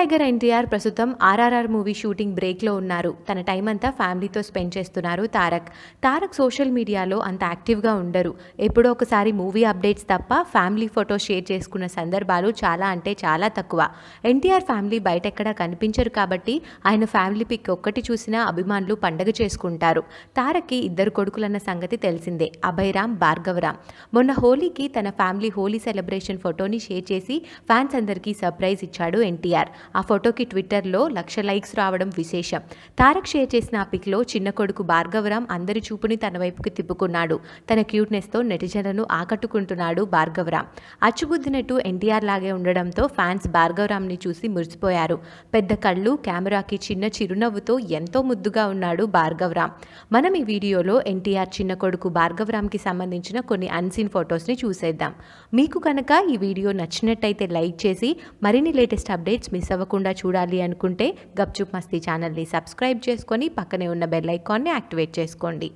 tiger NTR ప్రస్తుతం RRR movie shooting బ్రేక్లో ఉన్నారు తన టైం అంతా ఫ్యామిలీతో స్పెండ్ చేస్తున్నారు తారక్ తారక్ సోషల్ మీడియాలో అంత యాక్టివ్గా ఉండరు ఎప్పుడో ఒకసారి మూవీ అప్డేట్స్ తప్ప ఫ్యామిలీ ఫోటో షేర్ చేసుకున్న సందర్భాలు చాలా అంటే చాలా తక్కువ ఎన్టీఆర్ ఫ్యామిలీ బయట ఎక్కడా కనిపించరు కాబట్టి ఆయన ఫ్యామిలీ పిక్ ఒక్కటి చూసినా అభిమానులు పండగ చేసుకుంటారు తారక్కి ఇద్దరు కొడుకులన్న సంగతి తెలిసిందే అభయరామ్ భార్గవరామ్ మొన్న హోలీకి తన ఫ్యామిలీ హోలీ సెలబ్రేషన్ ఫోటోని షేర్ చేసి ఫ్యాన్స్ అందరికీ సర్ప్రైజ్ ఇచ్చాడు ఎన్టీఆర్ ఆ ఫోటోకి ట్విట్టర్లో లక్ష లైక్స్ రావడం విశేషం తారక్ షేర్ చేసిన ఆ పిక్లో చిన్న కొడుకు భార్గవరామ్ అందరి చూపుని తన వైపుకి తిప్పుకున్నాడు తన క్యూట్నెస్తో నెటిజన్లను ఆకట్టుకుంటున్నాడు భార్గవరామ్ అచ్చుబుద్దినట్టు ఎన్టీఆర్ లాగే ఉండడంతో ఫ్యాన్స్ భార్గవరామ్ని చూసి మురిసిపోయారు పెద్ద కళ్ళు కెమెరాకి చిన్న చిరునవ్వుతో ఎంతో ముద్దుగా ఉన్నాడు భార్గవరామ్ మనం ఈ వీడియోలో ఎన్టీఆర్ చిన్న కొడుకు భార్గవరామ్కి సంబంధించిన కొన్ని అన్సీన్ ఫొటోస్ని చూసేద్దాం మీకు కనుక ఈ వీడియో నచ్చినట్టయితే లైక్ చేసి మరిన్ని లేటెస్ట్ అప్డేట్స్ మిస్ అవ్వ అవ్వకుండా చూడాలి అనుకుంటే గప్చుప్ మస్తీ ఛానల్ని సబ్స్క్రైబ్ చేసుకొని పక్కనే ఉన్న బెల్ ఐకాన్ని యాక్టివేట్ చేసుకోండి